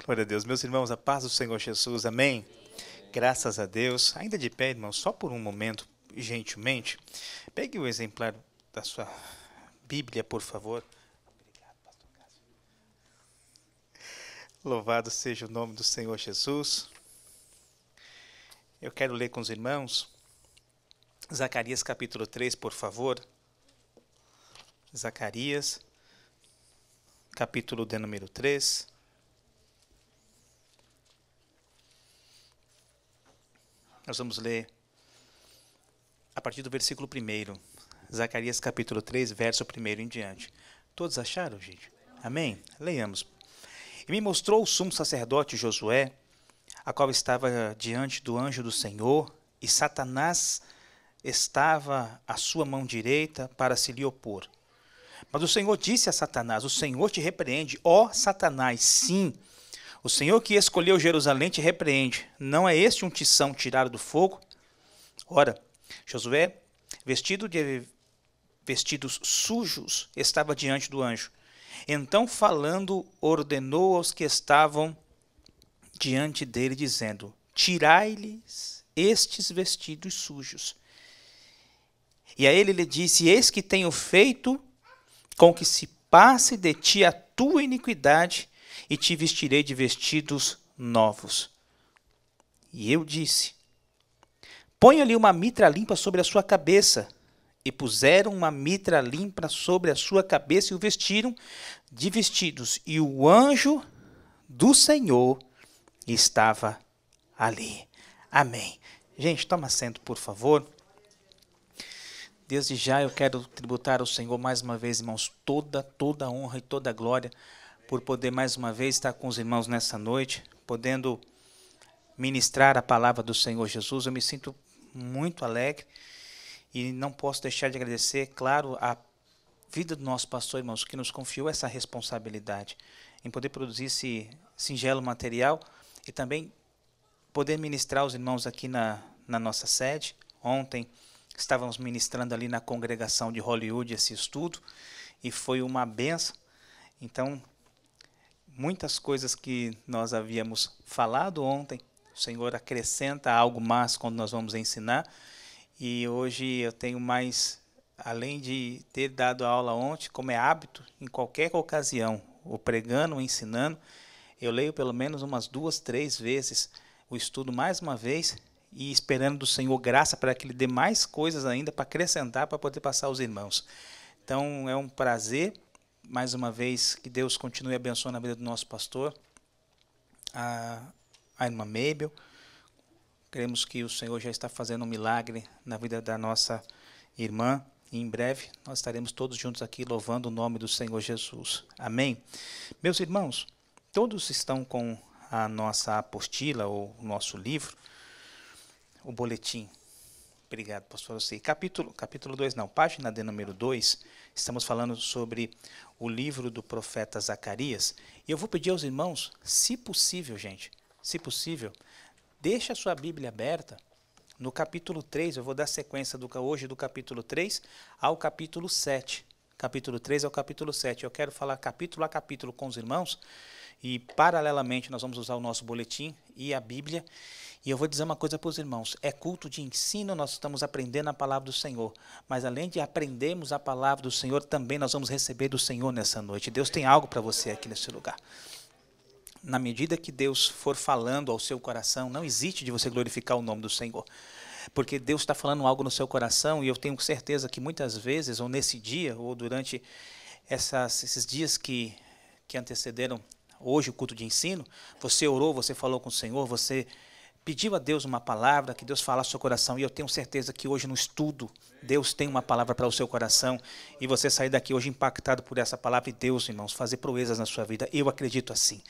Glória a Deus. Meus irmãos, a paz do Senhor Jesus. Amém. Graças a Deus. Ainda de pé, irmão, só por um momento, gentilmente. Pegue o exemplar da sua Bíblia, por favor. Obrigado, Pastor Cássio. Louvado seja o nome do Senhor Jesus. Eu quero ler com os irmãos Zacarias capítulo 3, por favor. Zacarias, capítulo de número 3. Nós vamos ler a partir do versículo 1, Zacarias capítulo 3, verso 1 em diante. Todos acharam, gente? Amém? Leiamos. E me mostrou o sumo sacerdote Josué, a qual estava diante do anjo do Senhor, e Satanás estava à sua mão direita para se lhe opor. Mas o Senhor disse a Satanás: O Senhor te repreende, ó Satanás, sim o Senhor que escolheu Jerusalém te repreende. Não é este um tição tirado do fogo? Ora, Josué, vestido de vestidos sujos, estava diante do anjo. Então, falando, ordenou aos que estavam diante dele, dizendo: Tirai-lhes estes vestidos sujos. E a ele lhe disse: Eis que tenho feito com que se passe de ti a tua iniquidade e te vestirei de vestidos novos. E eu disse: Ponha-lhe uma mitra limpa sobre a sua cabeça. E puseram uma mitra limpa sobre a sua cabeça e o vestiram de vestidos. E o anjo do Senhor estava ali. Amém. Gente, toma assento, por favor. Desde já eu quero tributar ao Senhor mais uma vez, irmãos, toda, toda a honra e toda a glória por poder mais uma vez estar com os irmãos nessa noite, podendo ministrar a palavra do Senhor Jesus. Eu me sinto muito alegre e não posso deixar de agradecer, claro, a vida do nosso pastor, irmãos, que nos confiou essa responsabilidade em poder produzir esse singelo material e também poder ministrar os irmãos aqui na, na nossa sede. Ontem estávamos ministrando ali na congregação de Hollywood esse estudo e foi uma benção. Então, muitas coisas que nós havíamos falado ontem, o Senhor acrescenta algo mais quando nós vamos ensinar. E hoje eu tenho mais, além de ter dado a aula ontem, como é hábito, em qualquer ocasião, ou pregando ou ensinando, eu leio pelo menos umas duas, três vezes o estudo mais uma vez e esperando do Senhor graça para que Ele dê mais coisas ainda para acrescentar, para poder passar aos irmãos. Então é um prazer mais uma vez, que Deus continue abençoando a vida do nosso pastor, a, a irmã Mabel. Cremos que o Senhor já está fazendo um milagre na vida da nossa irmã. E em breve nós estaremos todos juntos aqui louvando o nome do Senhor Jesus. Amém. Meus irmãos, todos estão com a nossa apostila ou o nosso livro, o boletim. Obrigado, pastor Luci. Capítulo, capítulo 2, não, página de número 2, estamos falando sobre o livro do profeta Zacarias. E eu vou pedir aos irmãos, se possível, gente, se possível, deixe a sua Bíblia aberta no capítulo 3, eu vou dar sequência do, hoje do capítulo 3 ao capítulo 7. Capítulo 3 ao capítulo 7. Eu quero falar capítulo a capítulo com os irmãos e, paralelamente, nós vamos usar o nosso boletim e a Bíblia. E eu vou dizer uma coisa para os irmãos: é culto de ensino, nós estamos aprendendo a palavra do Senhor. Mas além de aprendermos a palavra do Senhor, também nós vamos receber do Senhor nessa noite. Deus tem algo para você aqui nesse lugar. Na medida que Deus for falando ao seu coração, não existe de você glorificar o nome do Senhor. Porque Deus está falando algo no seu coração, e eu tenho certeza que muitas vezes, ou nesse dia, ou durante essas, esses dias que, que antecederam hoje o culto de ensino, você orou, você falou com o Senhor, você pediu a Deus uma palavra, que Deus falasse ao seu coração. E eu tenho certeza que hoje no estudo, Deus tem uma palavra para o seu coração. E você sair daqui hoje impactado por essa palavra e Deus, irmãos, fazer proezas na sua vida. Eu acredito assim.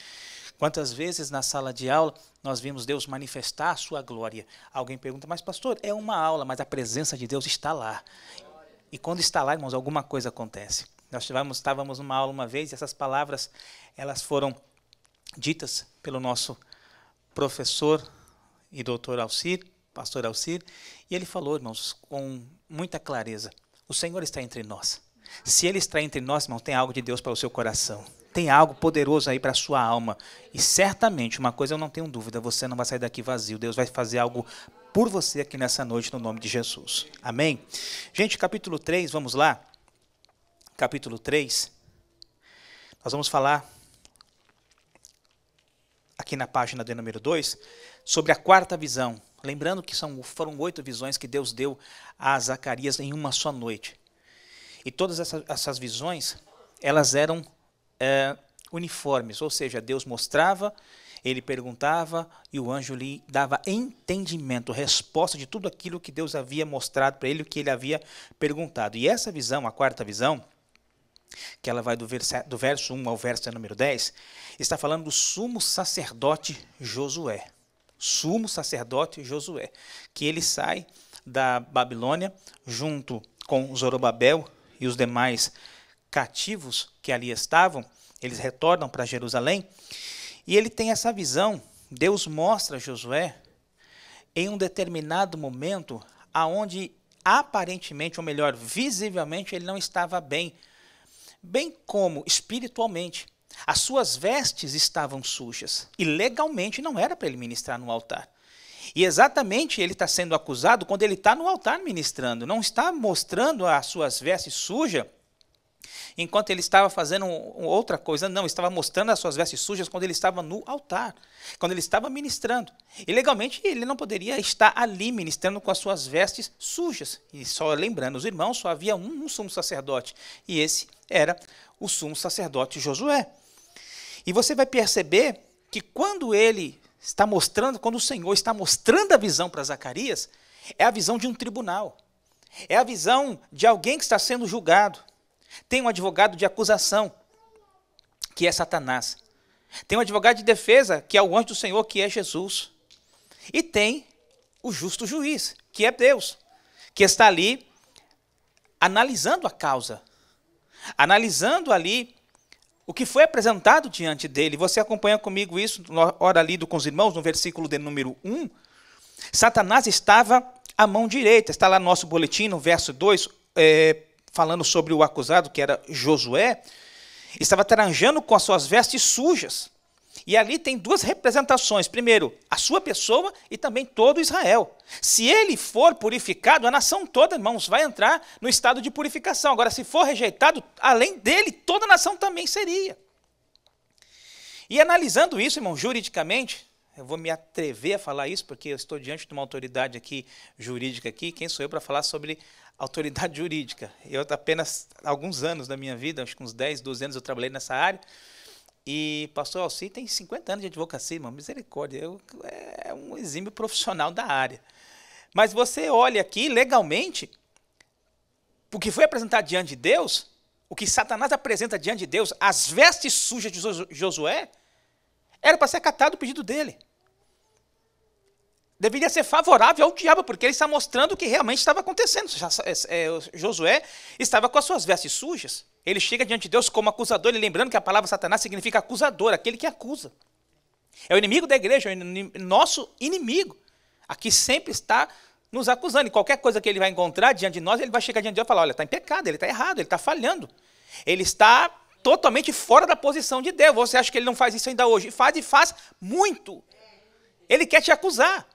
Quantas vezes na sala de aula nós vimos Deus manifestar a sua glória? Alguém pergunta, mas pastor, é uma aula, mas a presença de Deus está lá. E quando está lá, irmãos, alguma coisa acontece. Nós tivemos, estávamos numa aula uma vez e essas palavras elas foram ditas pelo nosso professor e doutor Alcir, pastor Alcir, e ele falou, irmãos, com muita clareza: o Senhor está entre nós. Se Ele está entre nós, irmão, tem algo de Deus para o seu coração. Tem algo poderoso aí para a sua alma. E certamente, uma coisa eu não tenho dúvida: você não vai sair daqui vazio. Deus vai fazer algo por você aqui nessa noite, no nome de Jesus. Amém? Gente, capítulo 3, vamos lá capítulo 3, nós vamos falar aqui na página de número 2 sobre a quarta visão. Lembrando que são, foram oito visões que Deus deu a Zacarias em uma só noite. E todas essas, essas visões, elas eram é, uniformes, ou seja, Deus mostrava, ele perguntava e o anjo lhe dava entendimento, resposta de tudo aquilo que Deus havia mostrado para ele, o que ele havia perguntado. E essa visão, a quarta visão, que ela vai do, do verso 1 ao verso número 10, está falando do sumo sacerdote Josué. Sumo sacerdote Josué, que ele sai da Babilônia junto com Zorobabel e os demais cativos que ali estavam, eles retornam para Jerusalém, e ele tem essa visão, Deus mostra a Josué em um determinado momento aonde aparentemente, ou melhor, visivelmente ele não estava bem bem como espiritualmente. As suas vestes estavam sujas e legalmente não era para ele ministrar no altar. E exatamente ele está sendo acusado quando ele está no altar ministrando, não está mostrando as suas vestes sujas Enquanto ele estava fazendo outra coisa, não, estava mostrando as suas vestes sujas quando ele estava no altar, quando ele estava ministrando. E legalmente ele não poderia estar ali ministrando com as suas vestes sujas. E só lembrando os irmãos, só havia um, um sumo sacerdote, e esse era o sumo sacerdote Josué. E você vai perceber que quando ele está mostrando, quando o Senhor está mostrando a visão para Zacarias, é a visão de um tribunal. É a visão de alguém que está sendo julgado tem um advogado de acusação, que é Satanás. Tem um advogado de defesa, que é o anjo do Senhor, que é Jesus. E tem o justo juiz, que é Deus, que está ali analisando a causa, analisando ali o que foi apresentado diante dele. Você acompanha comigo isso, hora lido com os irmãos, no versículo de número 1. Satanás estava à mão direita, está lá no nosso boletim, no verso 2, é, eh, falando sobre o acusado, que era Josué, estava taranjando com as suas vestes sujas. E ali tem duas representações: primeiro, a sua pessoa e também todo Israel. Se ele for purificado, a nação toda, irmãos, vai entrar no estado de purificação. Agora, se for rejeitado, além dele, toda a nação também seria. E analisando isso, irmão, juridicamente, eu vou me atrever a falar isso porque eu estou diante de uma autoridade aqui jurídica aqui. Quem sou eu para falar sobre autoridade jurídica? Eu apenas alguns anos da minha vida, acho que uns 10, 12 anos eu trabalhei nessa área. E pastor Alci tem 50 anos de advocacia, irmão, misericórdia, eu, é, é um exímio profissional da área. Mas você olha aqui legalmente, o que foi apresentado diante de Deus, o que Satanás apresenta diante de Deus, as vestes sujas de Josué, era para ser catado o pedido dele. Deveria ser favorável ao diabo, porque ele está mostrando o que realmente estava acontecendo. É, é, Josué estava com as suas vestes sujas. Ele chega diante de Deus como acusador, e lembrando que a palavra Satanás significa acusador, aquele que acusa. É o inimigo da igreja, é o nosso inimigo. Aqui sempre está nos acusando. E qualquer coisa que ele vai encontrar diante de nós, ele vai chegar diante de Deus e falar: olha, está em pecado, ele está errado, ele está falhando. Ele está totalmente fora da posição de Deus. Você acha que ele não faz isso ainda hoje? Faz e faz muito. Ele quer te acusar.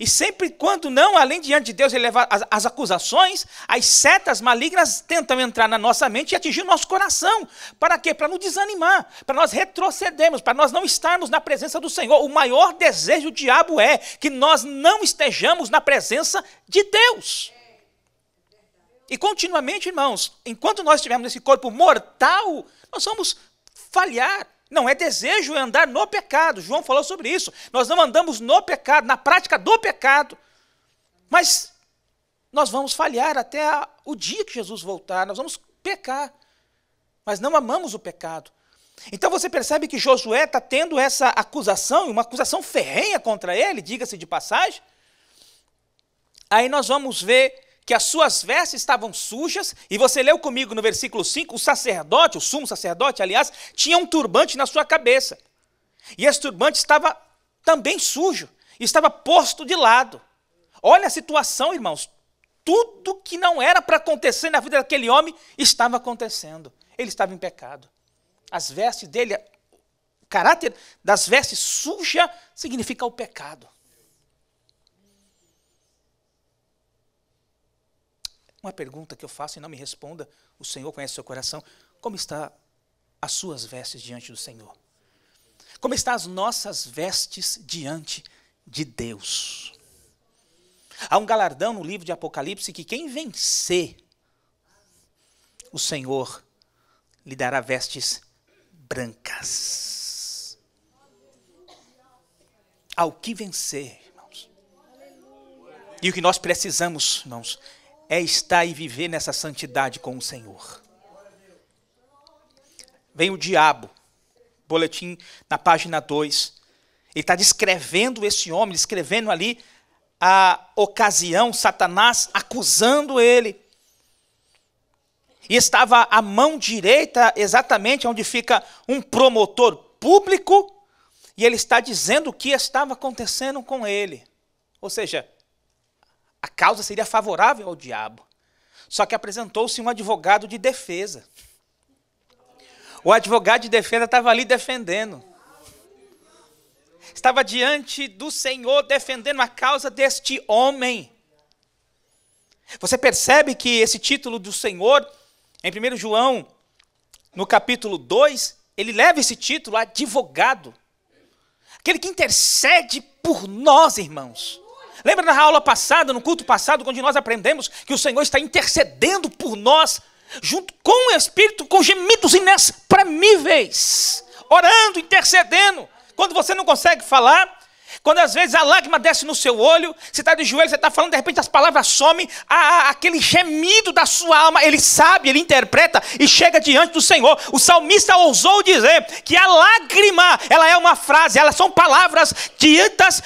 E sempre quando não, além diante de Deus, ele leva as, as, acusações, as setas malignas tentam entrar na nossa mente e atingir o nosso coração. Para quê? Para nos desanimar, para nós retrocedermos, para nós não estarmos na presença do Senhor. O maior desejo do diabo é que nós não estejamos na presença de Deus. E continuamente, irmãos, enquanto nós estivermos nesse corpo mortal, nós vamos falhar. Não é desejo é andar no pecado. João falou sobre isso. Nós não andamos no pecado, na prática do pecado. Mas nós vamos falhar até a, o dia que Jesus voltar. Nós vamos pecar. Mas não amamos o pecado. Então você percebe que Josué está tendo essa acusação, uma acusação ferrenha contra ele, diga-se de passagem. Aí nós vamos ver que as suas vestes estavam sujas, e você leu comigo no versículo 5, o sacerdote, o sumo sacerdote, aliás, tinha um turbante na sua cabeça. E esse turbante estava também sujo, estava posto de lado. Olha a situação, irmãos. Tudo que não era para acontecer na vida daquele homem estava acontecendo. Ele estava em pecado. As vestes dele, o caráter das vestes suja significa o pecado. Uma pergunta que eu faço e não me responda, o Senhor conhece o seu coração. Como está as suas vestes diante do Senhor? Como estão as nossas vestes diante de Deus? Há um galardão no livro de Apocalipse que quem vencer, o Senhor lhe dará vestes brancas. Ao que vencer, irmãos. E o que nós precisamos, irmãos, é estar e viver nessa santidade com o Senhor. Vem o diabo, boletim na página 2. Ele está descrevendo esse homem, descrevendo ali a ocasião, Satanás acusando ele. E estava a mão direita, exatamente onde fica um promotor público, e ele está dizendo o que estava acontecendo com ele. Ou seja, a causa seria favorável ao diabo. Só que apresentou-se um advogado de defesa. O advogado de defesa estava ali defendendo. Estava diante do Senhor defendendo a causa deste homem. Você percebe que esse título do Senhor, em 1 João, no capítulo 2, ele leva esse título advogado. Aquele que intercede por nós, irmãos. Lembra na aula passada, no culto passado, onde nós aprendemos que o Senhor está intercedendo por nós, junto com o Espírito, com gemidos inexprimíveis, orando, intercedendo. Quando você não consegue falar, quando às vezes a lágrima desce no seu olho, você está de joelho, você está falando, de repente as palavras somem, a, a, aquele gemido da sua alma, ele sabe, ele interpreta e chega diante do Senhor. O salmista ousou dizer que a lágrima, ela é uma frase, elas são palavras ditas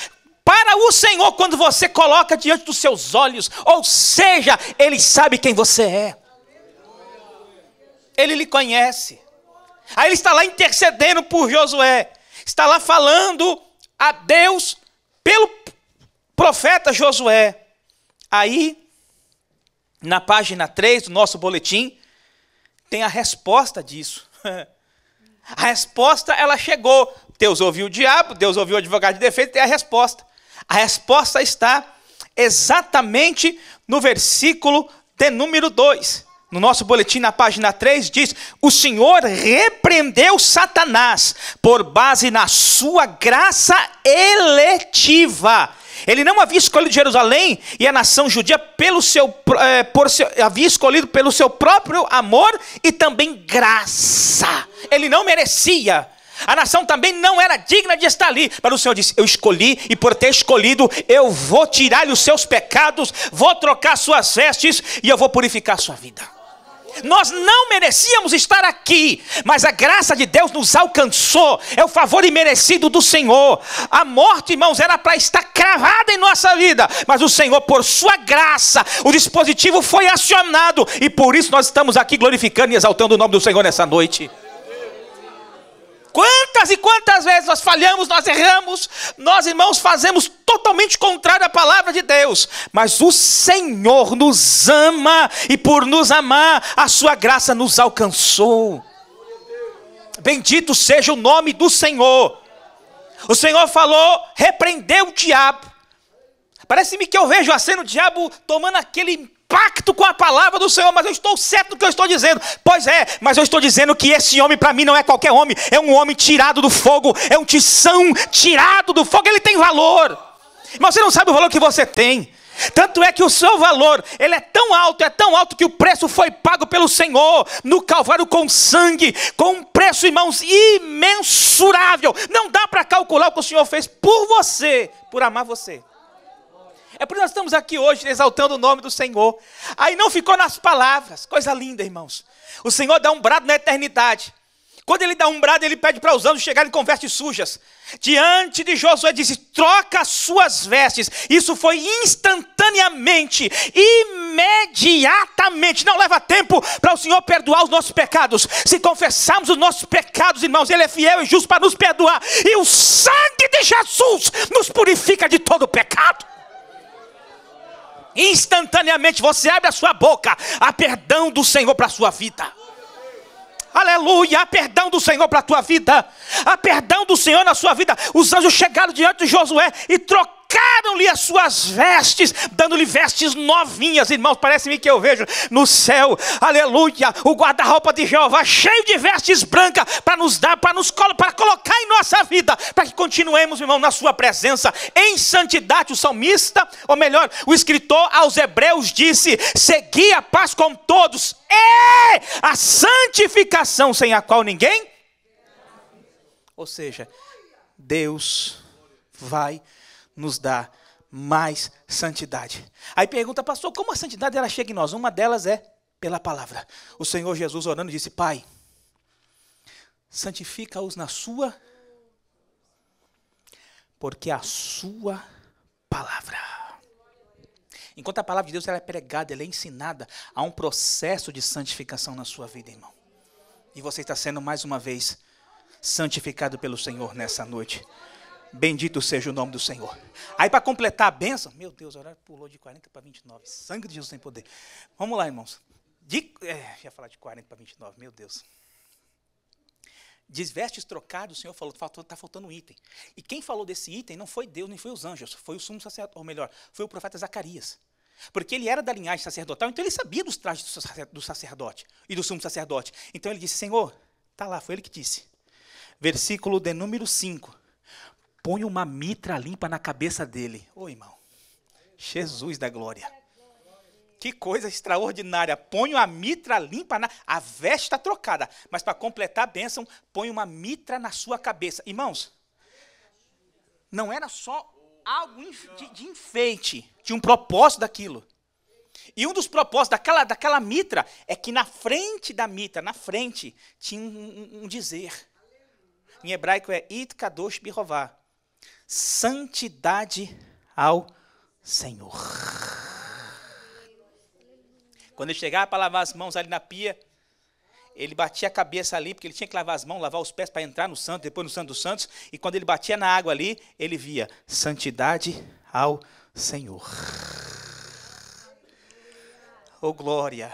para o Senhor quando você coloca diante dos seus olhos, ou seja, Ele sabe quem você é, Ele lhe conhece. Aí Ele está lá intercedendo por Josué, está lá falando a Deus pelo profeta Josué. Aí, na página 3 do nosso boletim, tem a resposta disso. A resposta, ela chegou. Deus ouviu o diabo, Deus ouviu o advogado de defesa, tem a resposta. A resposta está exatamente no versículo de número 2. No nosso boletim, na página 3, diz: O Senhor repreendeu Satanás por base na sua graça eletiva. Ele não havia escolhido Jerusalém e a nação judia pelo seu, é, por seu, havia escolhido pelo seu próprio amor e também graça. Ele não merecia. A nação também não era digna de estar ali. Mas o Senhor disse: Eu escolhi, e por ter escolhido, eu vou tirar-lhe os seus pecados, vou trocar suas vestes e eu vou purificar sua vida. Nós não merecíamos estar aqui, mas a graça de Deus nos alcançou, é o favor imerecido do Senhor. A morte, irmãos, era para estar cravada em nossa vida, mas o Senhor, por sua graça, o dispositivo foi acionado e por isso nós estamos aqui glorificando e exaltando o nome do Senhor nessa noite. Quantas e quantas vezes nós falhamos, nós erramos, nós irmãos fazemos totalmente contrário à palavra de Deus, mas o Senhor nos ama e por nos amar, a sua graça nos alcançou. Bendito seja o nome do Senhor. O Senhor falou, repreendeu o diabo. Parece-me que eu vejo a assim, cena o diabo tomando aquele pacto com a palavra do Senhor, mas eu estou certo do que eu estou dizendo. Pois é, mas eu estou dizendo que esse homem para mim não é qualquer homem, é um homem tirado do fogo, é um tição tirado do fogo, ele tem valor. Mas você não sabe o valor que você tem. Tanto é que o seu valor, ele é tão alto, é tão alto que o preço foi pago pelo Senhor no Calvário com sangue, com um preço, irmãos, imensurável. Não dá para calcular o que o Senhor fez por você, por amar você. É por isso que nós estamos aqui hoje exaltando o nome do Senhor. Aí não ficou nas palavras. Coisa linda, irmãos. O Senhor dá um brado na eternidade. Quando ele dá um brado, ele pede para os anjos chegarem com vestes sujas. Diante de Josué disse: troca suas vestes. Isso foi instantaneamente, imediatamente. Não leva tempo para o Senhor perdoar os nossos pecados. Se confessarmos os nossos pecados, irmãos, Ele é fiel e justo para nos perdoar. E o sangue de Jesus nos purifica de todo pecado instantaneamente você abre a sua boca, há perdão do Senhor para a sua vida. Aleluia, há perdão do Senhor para a tua vida, há perdão do Senhor na sua vida. Os anjos chegaram diante de Josué e trocaram trocaram-lhe as suas vestes, dando-lhe vestes novinhas. Irmãos, parece-me que eu vejo no céu, aleluia, o guarda-roupa de Jeová cheio de vestes brancas para nos dar, para nos para colocar em nossa vida, para que continuemos, irmão, na sua presença, em santidade. O salmista, ou melhor, o escritor aos Hebreus disse: "Segui a paz com todos, é a santificação sem a qual ninguém". Ou seja, Deus vai nos dá mais santidade. Aí pergunta, pastor, como a santidade ela chega em nós? Uma delas é pela palavra. O Senhor Jesus orando disse: Pai, santifica-os na sua porque é a sua palavra. Enquanto a palavra de Deus ela é pregada, ela é ensinada, há um processo de santificação na sua vida, irmão. E você está sendo mais uma vez santificado pelo Senhor nessa noite. Bendito seja o nome do Senhor. Aí, para completar a bênção, meu Deus, o horário pulou de 40 para 29. Sangue de Jesus tem poder. Vamos lá, irmãos. De, é, ia falar de 40 para 29, meu Deus. Desvestes trocados, o Senhor falou, está faltando um tá item. E quem falou desse item não foi Deus, nem foi os anjos, foi o sumo sacerdote, ou melhor, foi o profeta Zacarias. Porque ele era da linhagem sacerdotal, então ele sabia dos trajes do sacerdote e do sumo sacerdote. Então ele disse: Senhor, está lá, foi ele que disse. Versículo de número 5 põe uma mitra limpa na cabeça dele. Ô irmão, Jesus da glória. Que coisa extraordinária. Põe uma mitra limpa na. A veste está trocada. Mas para completar a bênção, põe uma mitra na sua cabeça. Irmãos, não era só algo de, de enfeite, tinha um propósito daquilo. E um dos propósitos daquela, daquela mitra é que na frente da mitra, na frente, tinha um, um, um dizer. Em hebraico é it kadosh birová santidade ao Senhor. Quando ele chegava para lavar as mãos ali na pia, ele batia a cabeça ali, porque ele tinha que lavar as mãos, lavar os pés para entrar no santo, depois no santo dos santos, e quando ele batia na água ali, ele via santidade ao Senhor. Oh glória!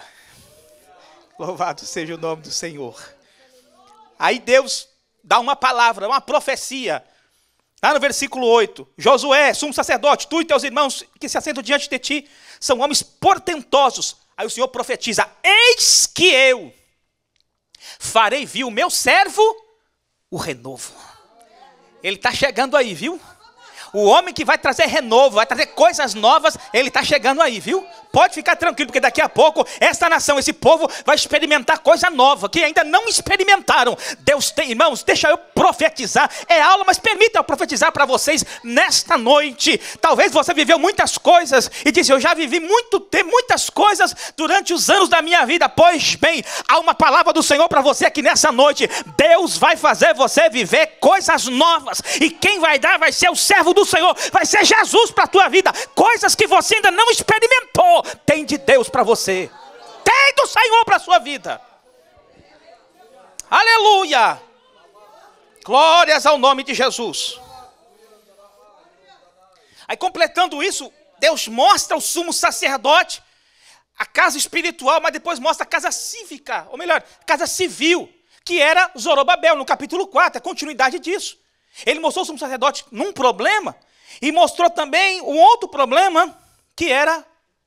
Louvado seja o nome do Senhor. Aí Deus dá uma palavra, uma profecia Lá tá no versículo 8, Josué, sumo sacerdote, tu e teus irmãos que se assentam diante de ti, são homens portentosos. Aí o Senhor profetiza: Eis que eu farei vir o meu servo, o renovo. Ele está chegando aí, viu? O homem que vai trazer renovo, vai trazer coisas novas, ele está chegando aí, viu? pode ficar tranquilo, porque daqui a pouco esta nação, esse povo vai experimentar coisa nova que ainda não experimentaram. Deus tem, irmãos, deixa eu profetizar. É aula, mas permita eu profetizar para vocês nesta noite. Talvez você viveu muitas coisas e disse: "Eu já vivi muito tempo, muitas coisas durante os anos da minha vida". Pois bem, há uma palavra do Senhor para você aqui nessa noite. Deus vai fazer você viver coisas novas e quem vai dar vai ser o servo do Senhor, vai ser Jesus para a tua vida, coisas que você ainda não experimentou tem de Deus para você. Tem do Senhor para a sua vida. Aleluia! Glórias ao nome de Jesus. Aí, completando isso, Deus mostra o sumo sacerdote, a casa espiritual, mas depois mostra a casa cívica, ou melhor, a casa civil, que era Zorobabel, no capítulo 4, a é continuidade disso. Ele mostrou o sumo sacerdote num problema e mostrou também um outro problema, que era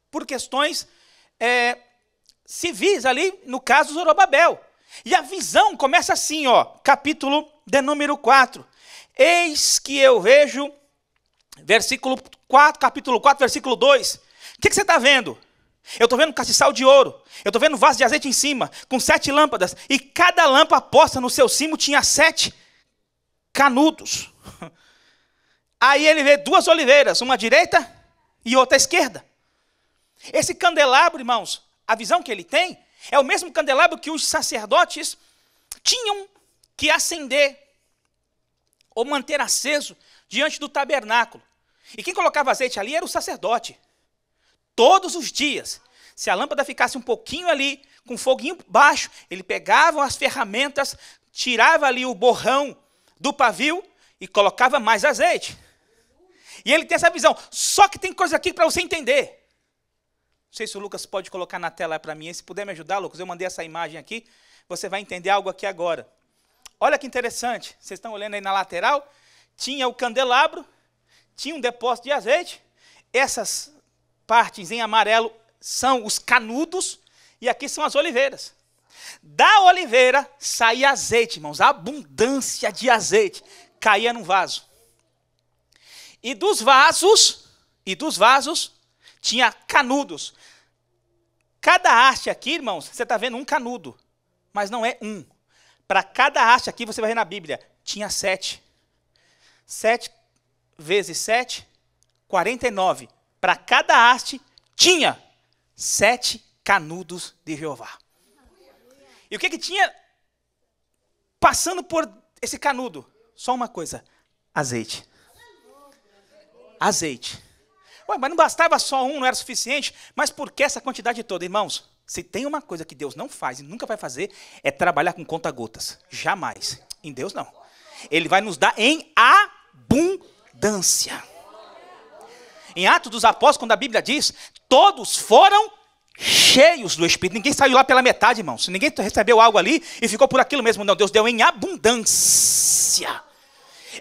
por questões é, civis ali, no caso Zorobabel. E a visão começa assim, ó, capítulo de número 4. Eis que eu vejo, versículo 4, capítulo 4, versículo 2. O que, que você está vendo? Eu estou vendo um castiçal de ouro, eu estou vendo um vaso de azeite em cima, com sete lâmpadas, e cada lâmpada posta no seu cimo tinha sete canudos. Aí ele vê duas oliveiras, uma à direita e outra à esquerda. Esse candelabro, irmãos, a visão que ele tem é o mesmo candelabro que os sacerdotes tinham que acender ou manter aceso diante do tabernáculo. E quem colocava azeite ali era o sacerdote. Todos os dias, se a lâmpada ficasse um pouquinho ali, com foguinho baixo, ele pegava as ferramentas, tirava ali o borrão do pavio e colocava mais azeite. E ele tem essa visão. Só que tem coisa aqui para você entender. Não sei se o Lucas pode colocar na tela para mim. Se puder me ajudar, Lucas, eu mandei essa imagem aqui. Você vai entender algo aqui agora. Olha que interessante. Vocês estão olhando aí na lateral. Tinha o candelabro, tinha um depósito de azeite. Essas partes em amarelo são os canudos e aqui são as oliveiras. Da oliveira saía azeite, irmãos, abundância de azeite caía num vaso. E dos vasos, e dos vasos tinha canudos. Cada haste aqui, irmãos, você está vendo um canudo, mas não é um. Para cada haste aqui, você vai ver na Bíblia, tinha sete. Sete vezes sete, 49. Para cada haste, tinha sete canudos de Jeová. E o que, que tinha passando por esse canudo? Só uma coisa: azeite. Azeite. Ué, mas não bastava só um, não era suficiente? Mas por que essa quantidade toda, irmãos? Se tem uma coisa que Deus não faz e nunca vai fazer, é trabalhar com conta-gotas. Jamais. Em Deus, não. Ele vai nos dar em abundância. Em Atos dos Apóstolos, quando a Bíblia diz, todos foram cheios do Espírito. Ninguém saiu lá pela metade, irmãos. Ninguém recebeu algo ali e ficou por aquilo mesmo. Não, Deus deu em abundância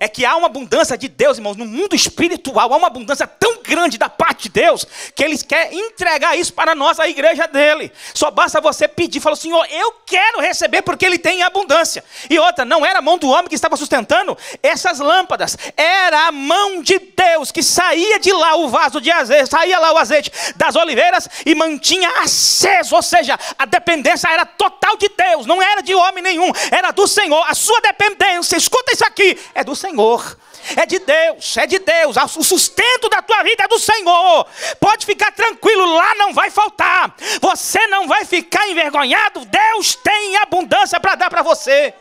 é que há uma abundância de Deus, irmãos, no mundo espiritual, há uma abundância tão grande da parte de Deus, que Ele quer entregar isso para nós, a igreja dele. Só basta você pedir, falar, Senhor, eu quero receber porque Ele tem abundância. E outra, não era a mão do homem que estava sustentando essas lâmpadas, era a mão de Deus que saía de lá o vaso de azeite, saía lá o azeite das oliveiras e mantinha aceso, ou seja, a dependência era total de Deus, não era de homem nenhum, era do Senhor. A sua dependência, escuta isso aqui, é do Senhor. Senhor. É de Deus, é de Deus. O sustento da tua vida é do Senhor. Pode ficar tranquilo, lá não vai faltar. Você não vai ficar envergonhado. Deus tem abundância para dar para você.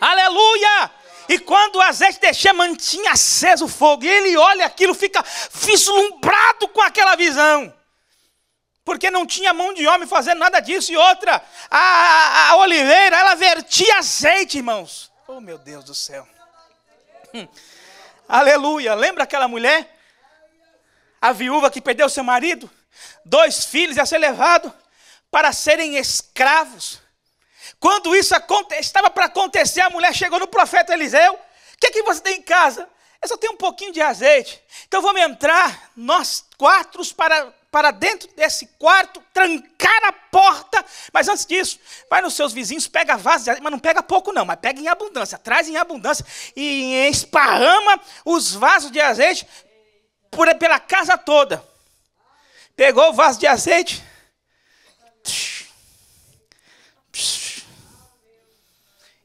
Aleluia! E quando o azeite deixa, mantinha aceso o fogo. E ele olha aquilo, fica vislumbrado com aquela visão. Porque não tinha mão de homem fazendo nada disso. E outra, a, a, a oliveira, ela vertia azeite, irmãos. Oh, meu Deus do céu. Aleluia. Lembra aquela mulher? A viúva que perdeu seu marido? Dois filhos a ser levado para serem escravos. Quando isso estava para acontecer, a mulher chegou no profeta Eliseu. O que, é que você tem em casa? Eu só tenho um pouquinho de azeite. Então vamos entrar, nós quatro, para para dentro desse quarto, trancar a porta. Mas antes disso, vai nos seus vizinhos, pega vaso, mas não pega pouco não, mas pega em abundância, traz em abundância e esparrama os vasos de azeite por, pela casa toda. Pegou o vaso de azeite.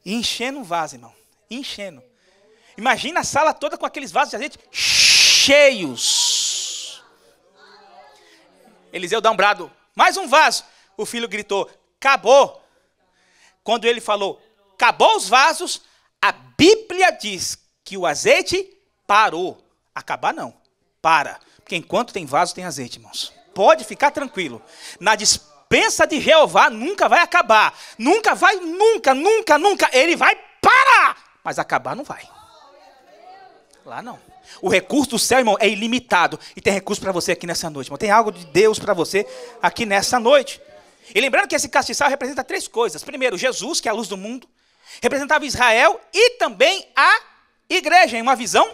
enchendo o vaso, irmão. Enchendo. Imagina a sala toda com aqueles vasos de azeite cheios Eliseu dá um brado, mais um vaso. O filho gritou, acabou. Quando ele falou, acabou os vasos, a Bíblia diz que o azeite parou. Acabar não, para. Porque enquanto tem vaso, tem azeite, irmãos. Pode ficar tranquilo. Na dispensa de Jeová nunca vai acabar. Nunca vai, nunca, nunca, nunca. Ele vai parar. Mas acabar não vai. Lá não. O recurso do céu, irmão, é ilimitado. E tem recurso para você aqui nessa noite, irmão. Tem algo de Deus para você aqui nessa noite. E lembrando que esse castiçal representa três coisas. Primeiro, Jesus, que é a luz do mundo, representava Israel e também a igreja, em uma visão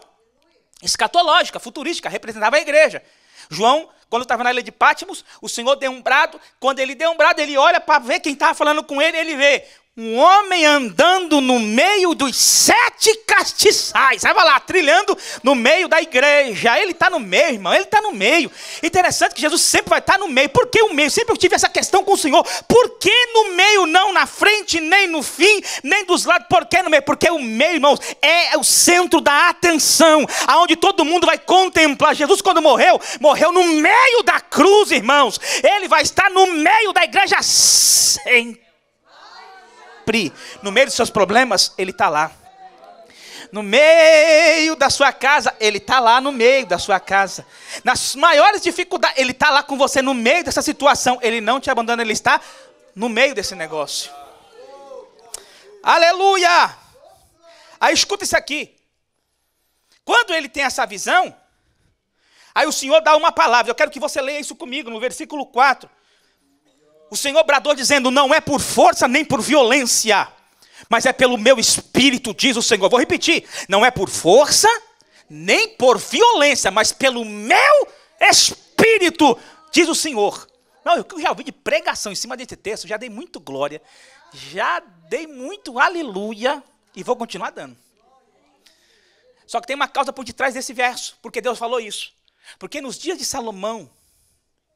escatológica, futurística, representava a igreja. João, quando estava na ilha de Pátimos, o Senhor deu um brado. Quando ele deu um brado, ele olha para ver quem estava falando com ele, ele vê um homem andando no meio dos sete castiçais, vai lá trilhando no meio da igreja. Ele está no meio, irmão, ele está no meio. Interessante que Jesus sempre vai estar tá no meio. Por que o meio? Sempre eu tive essa questão com o Senhor. Por que no meio, não na frente, nem no fim, nem dos lados? Por que no meio? Porque o meio, irmãos, é o centro da atenção, aonde todo mundo vai contemplar. Jesus, quando morreu, morreu no meio da cruz, irmãos. Ele vai estar no meio da igreja sempre no meio dos seus problemas, Ele está lá. No meio da sua casa, Ele está lá no meio da sua casa. Nas maiores dificuldades, Ele está lá com você no meio dessa situação. Ele não te abandona, Ele está no meio desse negócio. Aleluia! Aí escuta isso aqui. Quando ele tem essa visão, aí o Senhor dá uma palavra. Eu quero que você leia isso comigo no versículo 4. O Senhor bradou dizendo: Não é por força nem por violência, mas é pelo meu espírito, diz o Senhor. Vou repetir: Não é por força nem por violência, mas pelo meu espírito, diz o Senhor. Não, eu já ouvi de pregação em cima desse texto, já dei muito glória, já dei muito aleluia e vou continuar dando. Só que tem uma causa por detrás desse verso, porque Deus falou isso. Porque nos dias de Salomão,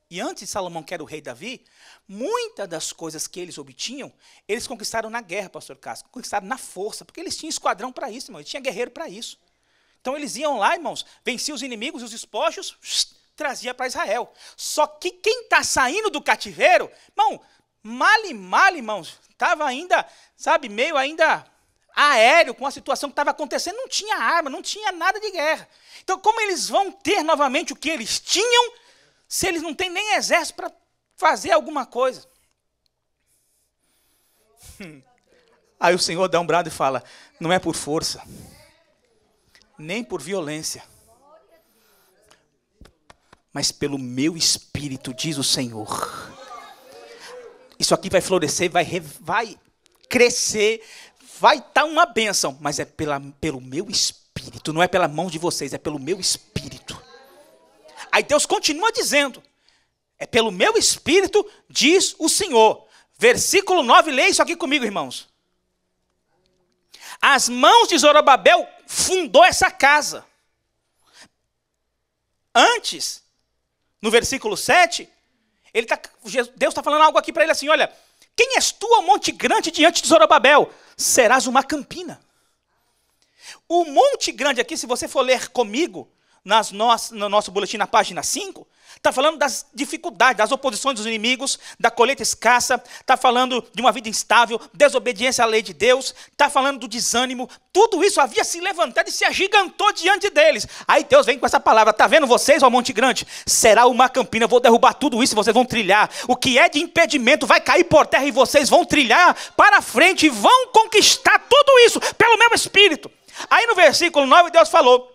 e antes Salomão, que era o rei Davi, muitas das coisas que eles obtinham, eles conquistaram na guerra, pastor Cássio, conquistaram na força, porque eles tinham esquadrão para isso, irmão, eles tinham guerreiro para isso. Então eles iam lá, irmãos, venciam os inimigos e os espojos, trazia para Israel. Só que quem está saindo do cativeiro, irmão, mal e mal, irmãos, estava ainda, sabe, meio ainda aéreo com a situação que estava acontecendo, não tinha arma, não tinha nada de guerra. Então, como eles vão ter novamente o que eles tinham se eles não têm nem exército para fazer alguma coisa? Aí o Senhor dá um brado e fala: não é por força, nem por violência, mas pelo meu espírito, diz o Senhor. Isso aqui vai florescer, vai, vai crescer, vai estar tá uma bênção, mas é pela, pelo meu espírito, não é pela mão de vocês, é pelo meu espírito. Aí Deus continua dizendo: É pelo meu espírito, diz o Senhor. Versículo 9, leia isso aqui comigo, irmãos. As mãos de Zorobabel fundou essa casa. Antes, no versículo 7, ele tá, Deus está falando algo aqui para ele assim: olha, quem és tu, ó monte grande, diante de Zorobabel? Serás uma campina. O monte grande aqui, se você for ler comigo, nas no nosso boletim na página 5, está falando das dificuldades, das oposições dos inimigos, da colheita escassa, está falando de uma vida instável, desobediência à lei de Deus, está falando do desânimo, tudo isso havia se levantado e se agigantou diante deles. Aí Deus vem com essa palavra: está vendo vocês, ó Monte Grande? Será uma campina, eu vou derrubar tudo isso e vocês vão trilhar. O que é de impedimento vai cair por terra e vocês vão trilhar para frente e vão conquistar tudo isso pelo meu espírito. Aí no versículo 9, Deus falou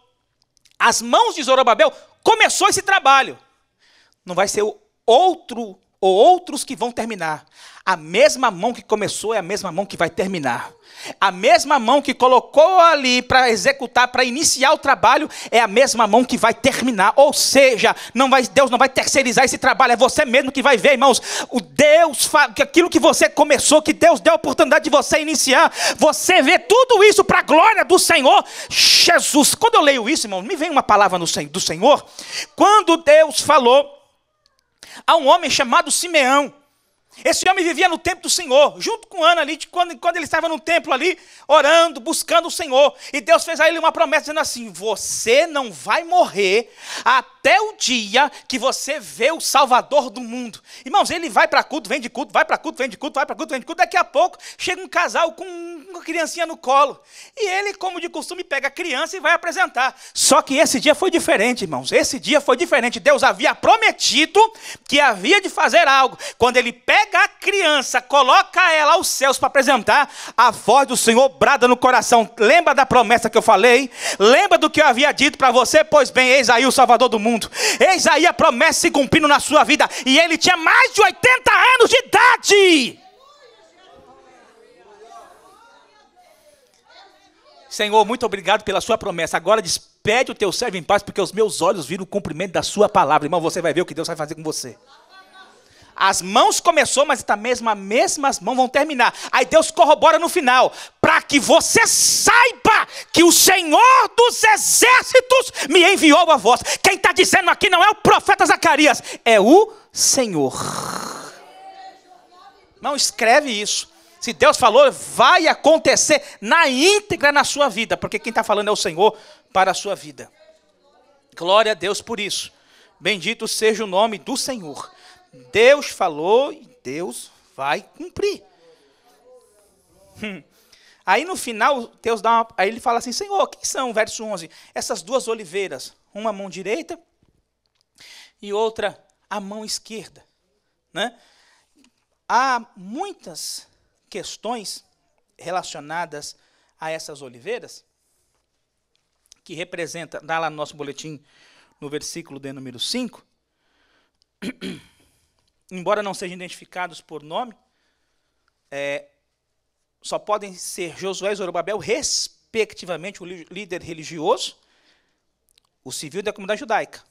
as mãos de Zorobabel, começou esse trabalho. Não vai ser outro ou outros que vão terminar. A mesma mão que começou é a mesma mão que vai terminar. A mesma mão que colocou ali para executar, para iniciar o trabalho, é a mesma mão que vai terminar. Ou seja, não vai, Deus não vai terceirizar esse trabalho, é você mesmo que vai ver, irmãos. O Deus, aquilo que você começou, que Deus deu a oportunidade de você iniciar, você vê tudo isso para a glória do Senhor Jesus. Quando eu leio isso, irmãos, me vem uma palavra do Senhor. Quando Deus falou a um homem chamado Simeão, esse homem vivia no templo do Senhor, junto com Ana ali, quando, quando ele estava no templo ali, orando, buscando o Senhor. E Deus fez a ele uma promessa dizendo assim: Você não vai morrer até até o dia que você vê o Salvador do mundo. Irmãos, ele vai para culto, vem de culto, vai para culto, vem de culto, vai para culto, vem de culto. Daqui a pouco chega um casal com uma criancinha no colo. E ele, como de costume, pega a criança e vai apresentar. Só que esse dia foi diferente, irmãos. Esse dia foi diferente. Deus havia prometido que havia de fazer algo. Quando ele pega a criança, coloca ela aos céus para apresentar, a voz do Senhor brada no coração. Lembra da promessa que eu falei? Lembra do que eu havia dito para você? Pois bem, eis aí o Salvador do mundo mundo. Eis aí a promessa se cumprindo na sua vida. E ele tinha mais de 80 anos de idade. Senhor, muito obrigado pela sua promessa. Agora despede o teu servo em paz, porque os meus olhos viram o cumprimento da sua palavra. Irmão, você vai ver o que Deus vai fazer com você. As mãos começou, mas tá mesma, mesmas mãos vão terminar. Aí Deus corrobora no final, para que você saiba que o Senhor dos Exércitos me enviou a voz. Quem está dizendo aqui não é o profeta Zacarias, é o Senhor. Não escreve isso. Se Deus falou, vai acontecer na íntegra na sua vida, porque quem está falando é o Senhor para a sua vida. Glória a Deus por isso. Bendito seja o nome do Senhor. Deus falou e Deus vai cumprir. Aí no final, Deus dá uma, aí ele fala assim: Senhor, quem são? Verso 11: Essas duas oliveiras, uma mão direita e outra a mão esquerda. Né? Há muitas questões relacionadas a essas oliveiras, que representa, dá lá no nosso boletim, no versículo de número 5. embora não sejam identificados por nome, é, só podem ser Josué e Zorobabel, respectivamente, o líder religioso, o civil da comunidade judaica.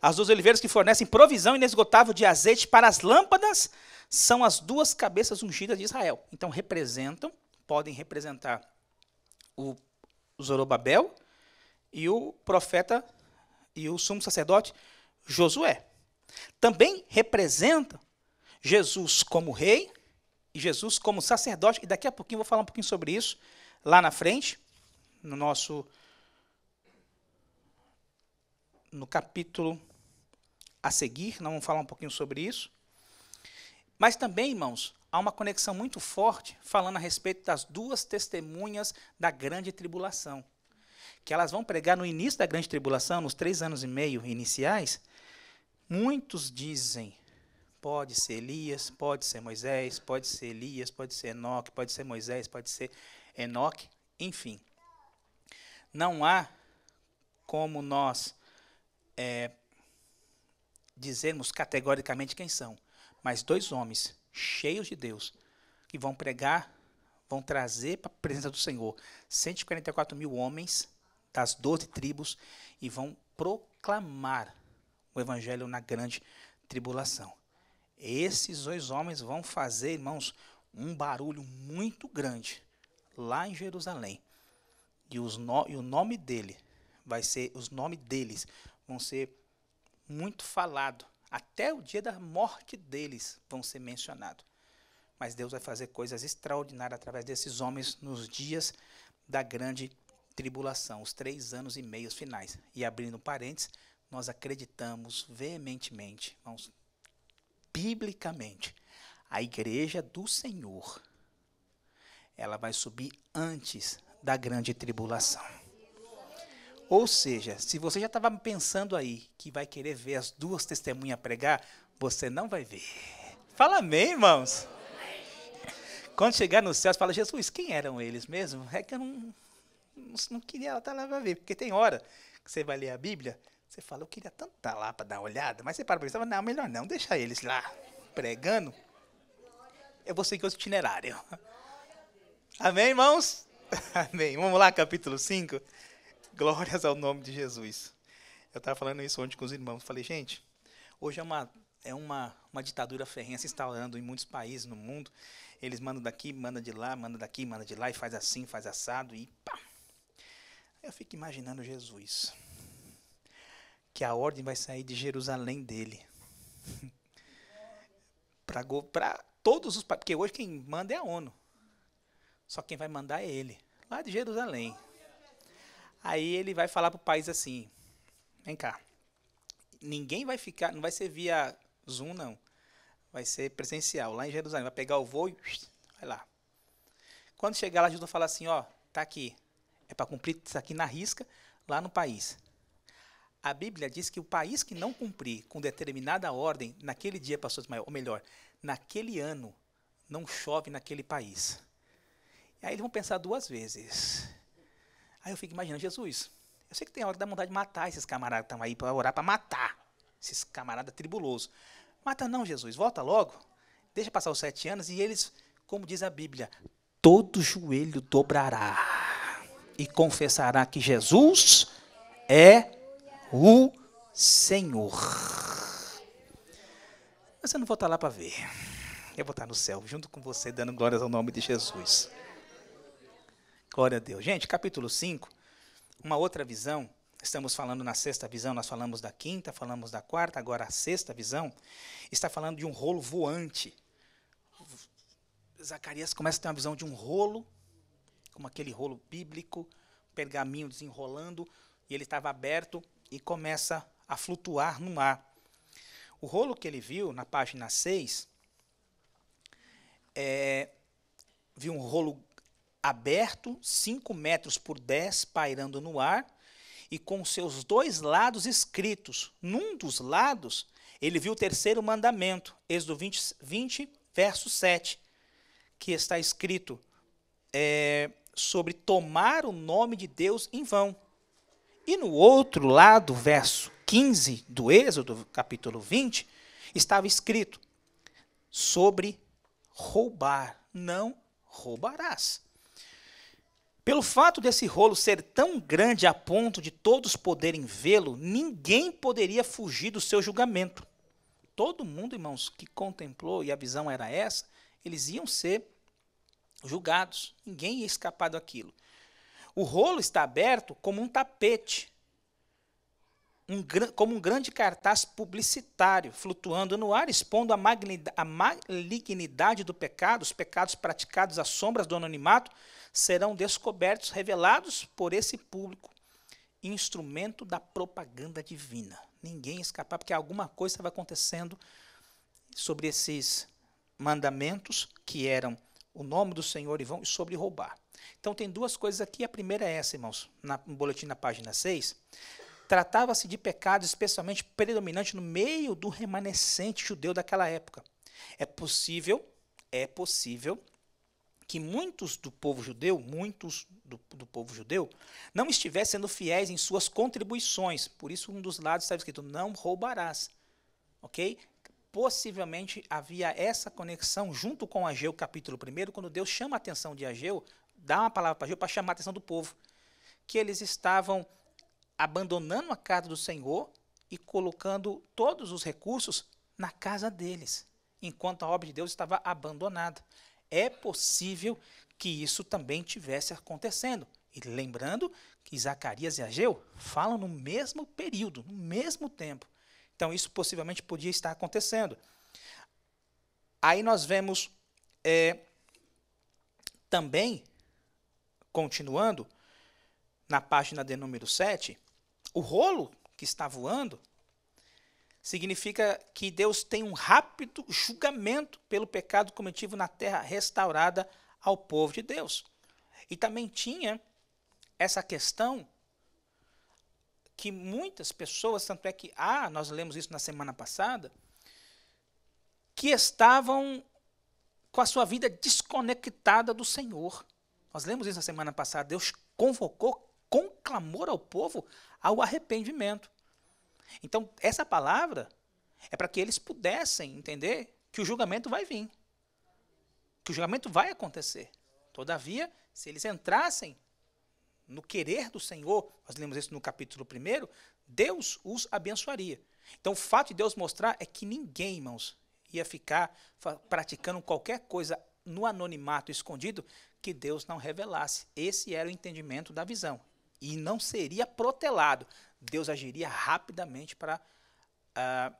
As duas oliveiras que fornecem provisão inesgotável de azeite para as lâmpadas são as duas cabeças ungidas de Israel. Então representam, podem representar o Zorobabel e o profeta e o sumo sacerdote Josué também representa Jesus como rei e Jesus como sacerdote. E daqui a pouquinho eu vou falar um pouquinho sobre isso lá na frente, no nosso no capítulo a seguir, nós vamos falar um pouquinho sobre isso. Mas também, irmãos, há uma conexão muito forte falando a respeito das duas testemunhas da grande tribulação. Que elas vão pregar no início da grande tribulação, nos três anos e meio iniciais, Muitos dizem, pode ser Elias, pode ser Moisés, pode ser Elias, pode ser Enoque, pode ser Moisés, pode ser Enoque, enfim. Não há como nós é, dizermos categoricamente quem são, mas dois homens cheios de Deus que vão pregar, vão trazer para a presença do Senhor 144 mil homens das 12 tribos e vão proclamar o evangelho na grande tribulação. Esses dois homens vão fazer, irmãos, um barulho muito grande lá em Jerusalém. E, os no, e o nome dele vai ser, os nomes deles vão ser muito falado. Até o dia da morte deles vão ser mencionados. Mas Deus vai fazer coisas extraordinárias através desses homens nos dias da grande tribulação, os três anos e meio finais. E abrindo parênteses, nós acreditamos veementemente, irmãos, biblicamente, a igreja do Senhor, ela vai subir antes da grande tribulação. Ou seja, se você já estava pensando aí que vai querer ver as duas testemunhas pregar, você não vai ver. Fala amém, irmãos. Quando chegar no céu, fala, Jesus, quem eram eles mesmo? É que eu não, não, não queria estar lá para ver, porque tem hora que você vai ler a Bíblia, você fala, eu queria tanto estar lá para dar uma olhada, mas você para pensar, não, melhor não, deixa eles lá pregando. Eu vou seguir o itinerário. Amém, irmãos? Amém. Vamos lá, capítulo 5. Glórias ao nome de Jesus. Eu estava falando isso ontem com os irmãos. Falei, gente, hoje é uma, é uma, uma ditadura ferrenha se instaurando em muitos países no mundo. Eles mandam daqui, mandam de lá, mandam daqui, mandam de lá, e faz assim, faz assado, e pá. Eu fico imaginando Jesus que a ordem vai sair de Jerusalém dele. Para todos os Porque hoje quem manda é a ONU. Só quem vai mandar é ele. Lá de Jerusalém. Aí ele vai falar para o país assim: vem cá. Ninguém vai ficar. Não vai ser via Zoom, não. Vai ser presencial, lá em Jerusalém. Vai pegar o voo e vai lá. Quando chegar lá, a vai falar assim: ó, tá aqui. É para cumprir isso tá aqui na risca, lá no país. A Bíblia diz que o país que não cumprir com determinada ordem naquele dia passou Ismael, ou melhor, naquele ano não chove naquele país. E aí eles vão pensar duas vezes. Aí eu fico imaginando Jesus. Eu sei que tem hora da vontade de matar esses camaradas que estão aí para orar para matar esses camaradas tribulosos. Mata não, Jesus, volta logo. Deixa passar os sete anos e eles, como diz a Bíblia, todo joelho dobrará e confessará que Jesus é o Senhor. Você não vou estar tá lá para ver. Eu vou estar tá no céu, junto com você, dando glórias ao nome de Jesus. Glória a Deus. Gente, capítulo 5, uma outra visão. Estamos falando na sexta visão, nós falamos da quinta, falamos da quarta, agora a sexta visão está falando de um rolo voante. Zacarias começa a ter uma visão de um rolo, como aquele rolo bíblico, pergaminho desenrolando, e ele estava aberto, e começa a flutuar no mar. O rolo que ele viu na página 6 é, viu um rolo aberto, 5 metros por 10, pairando no ar e com seus dois lados escritos. Num dos lados, ele viu o terceiro mandamento, Êxodo 20, 20 verso 7, que está escrito é, sobre tomar o nome de Deus em vão. E no outro lado, verso 15 do Êxodo, capítulo 20, estava escrito sobre roubar, não roubarás. Pelo fato desse rolo ser tão grande a ponto de todos poderem vê-lo, ninguém poderia fugir do seu julgamento. Todo mundo, irmãos, que contemplou e a visão era essa, eles iam ser julgados, ninguém ia escapar daquilo. O rolo está aberto como um tapete, um, como um grande cartaz publicitário, flutuando no ar, expondo a, a malignidade do pecado, os pecados praticados às sombras do anonimato serão descobertos, revelados por esse público, instrumento da propaganda divina. Ninguém escapar, porque alguma coisa estava acontecendo sobre esses mandamentos que eram o nome do Senhor e vão e sobre roubar. Então tem duas coisas aqui. A primeira é essa, irmãos, no boletim na página 6. Tratava-se de pecado especialmente predominante no meio do remanescente judeu daquela época. É possível, é possível que muitos do povo judeu, muitos do, do, povo judeu, não estivessem sendo fiéis em suas contribuições. Por isso, um dos lados estava escrito: não roubarás. Ok? Possivelmente havia essa conexão junto com Ageu, capítulo 1, quando Deus chama a atenção de Ageu dá uma palavra para Gil para chamar a atenção do povo, que eles estavam abandonando a casa do Senhor e colocando todos os recursos na casa deles, enquanto a obra de Deus estava abandonada. É possível que isso também tivesse acontecendo. E lembrando que Zacarias e Ageu falam no mesmo período, no mesmo tempo. Então, isso possivelmente podia estar acontecendo. Aí nós vemos é, também Continuando, na página de número 7, o rolo que está voando significa que Deus tem um rápido julgamento pelo pecado cometido na terra restaurada ao povo de Deus. E também tinha essa questão que muitas pessoas, tanto é que, ah, nós lemos isso na semana passada, que estavam com a sua vida desconectada do Senhor. Nós lemos isso na semana passada. Deus convocou com clamor ao povo ao arrependimento. Então, essa palavra é para que eles pudessem entender que o julgamento vai vir. Que o julgamento vai acontecer. Todavia, se eles entrassem no querer do Senhor, nós lemos isso no capítulo 1, Deus os abençoaria. Então, o fato de Deus mostrar é que ninguém, irmãos, ia ficar praticando qualquer coisa no anonimato escondido que Deus não revelasse. Esse era o entendimento da visão. E não seria protelado. Deus agiria rapidamente para uh,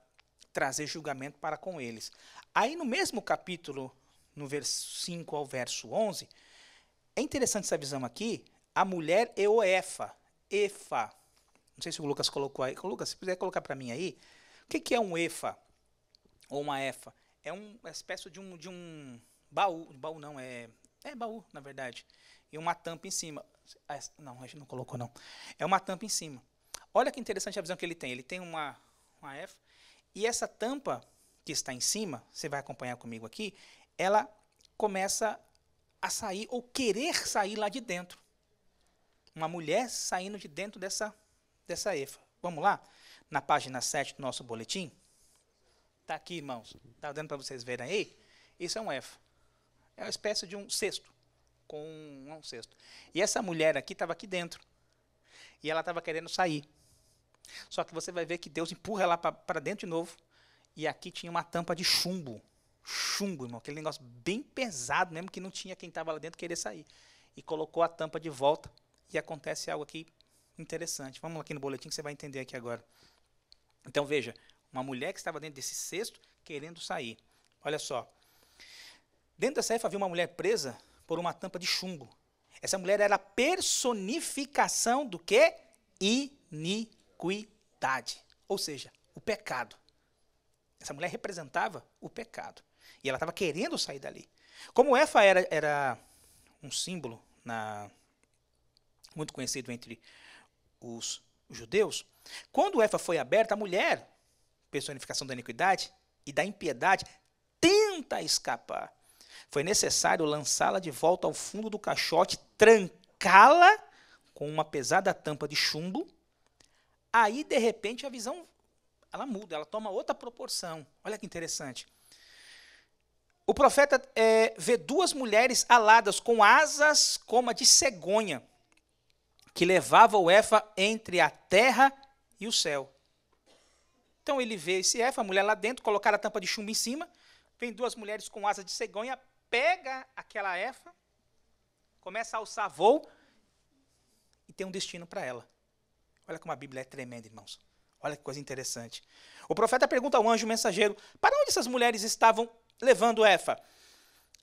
trazer julgamento para com eles. Aí no mesmo capítulo, no verso 5 ao verso 11, é interessante essa visão aqui, a mulher o Efa. Não sei se o Lucas colocou aí. Lucas, se puder colocar para mim aí, o que, que é um Efa? Ou uma Efa? É uma espécie de um, de um baú, baú não, é, é baú, na verdade, e uma tampa em cima. É, não, a gente não colocou não. É uma tampa em cima. Olha que interessante a visão que ele tem. Ele tem uma, uma F e essa tampa que está em cima, você vai acompanhar comigo aqui, ela começa a sair ou querer sair lá de dentro. Uma mulher saindo de dentro dessa dessa EFA. Vamos lá? Na página 7 do nosso boletim. Está aqui, irmãos. Está dando para vocês verem aí? Isso é um EFA. É uma espécie de um cesto. Com um, um cesto. E essa mulher aqui estava aqui dentro. E ela estava querendo sair. Só que você vai ver que Deus empurra ela para dentro de novo. E aqui tinha uma tampa de chumbo. Chumbo, irmão. Aquele negócio bem pesado mesmo, que não tinha quem estava lá dentro querer sair. E colocou a tampa de volta. E acontece algo aqui interessante. Vamos aqui no boletim que você vai entender aqui agora. Então veja, uma mulher que estava dentro desse cesto querendo sair. Olha só, Dentro dessa efa havia uma mulher presa por uma tampa de chumbo. Essa mulher era a personificação do que? Iniquidade. Ou seja, o pecado. Essa mulher representava o pecado. E ela estava querendo sair dali. Como Efa era, era um símbolo na, muito conhecido entre os judeus, quando Efa foi aberta, a mulher, personificação da iniquidade e da impiedade, tenta escapar foi necessário lançá-la de volta ao fundo do caixote, trancá-la com uma pesada tampa de chumbo. Aí, de repente, a visão ela muda, ela toma outra proporção. Olha que interessante. O profeta é, vê duas mulheres aladas com asas como a de cegonha, que levava o Efa entre a terra e o céu. Então ele vê esse Efa, a mulher lá dentro, colocar a tampa de chumbo em cima, vem duas mulheres com asas de cegonha, pega aquela efa, começa a alçar voo e tem um destino para ela. Olha como a Bíblia é tremenda, irmãos. Olha que coisa interessante. O profeta pergunta ao anjo mensageiro: Para onde essas mulheres estavam levando Efa?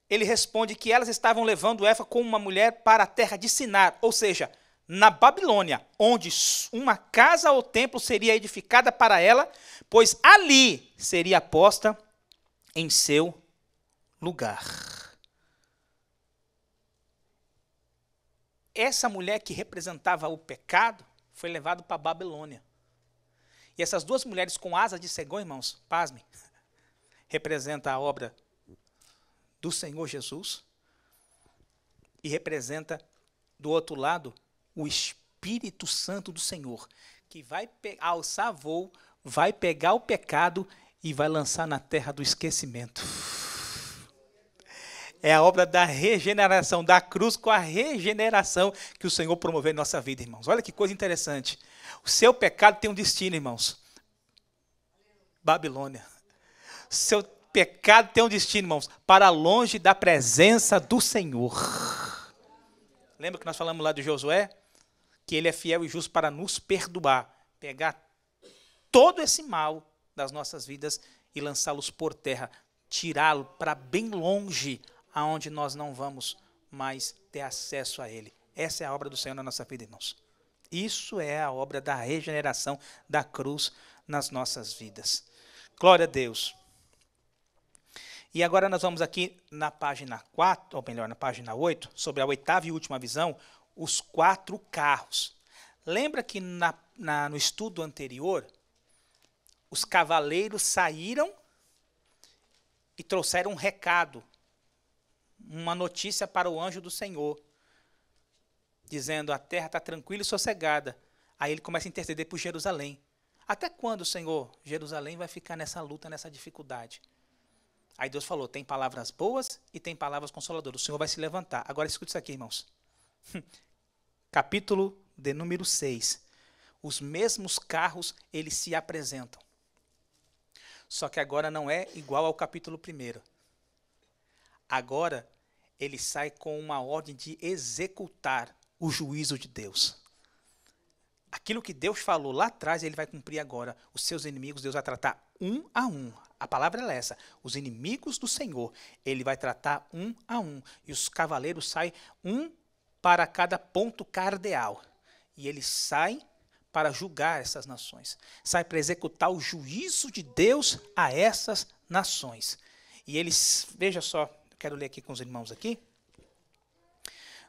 Ele responde que elas estavam levando Efa com uma mulher para a terra de Sinar, ou seja, na Babilônia, onde uma casa ou templo seria edificada para ela, pois ali seria posta em seu lugar. Essa mulher que representava o pecado foi levada para a Babilônia. E essas duas mulheres com asas de cegão, irmãos, pasmem, representa a obra do Senhor Jesus e representa, do outro lado, o Espírito Santo do Senhor, que vai alçar voo, vai pegar o pecado e vai lançar na terra do esquecimento é a obra da regeneração, da cruz com a regeneração que o Senhor promoveu em nossa vida, irmãos. Olha que coisa interessante. O seu pecado tem um destino, irmãos. Babilônia. Seu pecado tem um destino, irmãos, para longe da presença do Senhor. Lembra que nós falamos lá de Josué? Que ele é fiel e justo para nos perdoar, pegar todo esse mal das nossas vidas e lançá-los por terra, tirá-lo para bem longe, aonde nós não vamos mais ter acesso a Ele. Essa é a obra do Senhor na nossa vida, irmãos. Isso é a obra da regeneração da cruz nas nossas vidas. Glória a Deus. E agora nós vamos aqui na página 4, ou melhor, na página 8, sobre a oitava e última visão, os quatro carros. Lembra que na, na, no estudo anterior, os cavaleiros saíram e trouxeram um recado uma notícia para o anjo do Senhor, dizendo: a terra está tranquila e sossegada. Aí ele começa a interceder por Jerusalém. Até quando, Senhor, Jerusalém vai ficar nessa luta, nessa dificuldade? Aí Deus falou: tem palavras boas e tem palavras consoladoras. O Senhor vai se levantar. Agora escuta isso aqui, irmãos. Capítulo de número 6. Os mesmos carros eles se apresentam. Só que agora não é igual ao capítulo 1. Agora ele sai com uma ordem de executar o juízo de Deus. Aquilo que Deus falou lá atrás, ele vai cumprir agora. Os seus inimigos, Deus vai tratar um a um. A palavra é essa: os inimigos do Senhor, ele vai tratar um a um. E os cavaleiros saem um para cada ponto cardeal. E ele sai para julgar essas nações. Sai para executar o juízo de Deus a essas nações. E eles, veja só, Quero ler aqui com os irmãos aqui.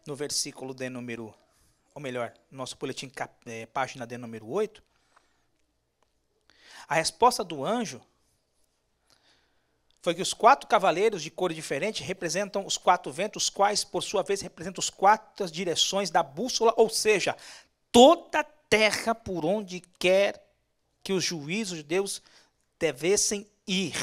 No versículo de número, ou melhor, nosso boletim, cap, é, página de número 8. A resposta do anjo foi que os quatro cavaleiros de cor diferente representam os quatro ventos, quais, por sua vez, representam os quatro direções da bússola, ou seja, toda a terra por onde quer que os juízos de Deus devessem ir.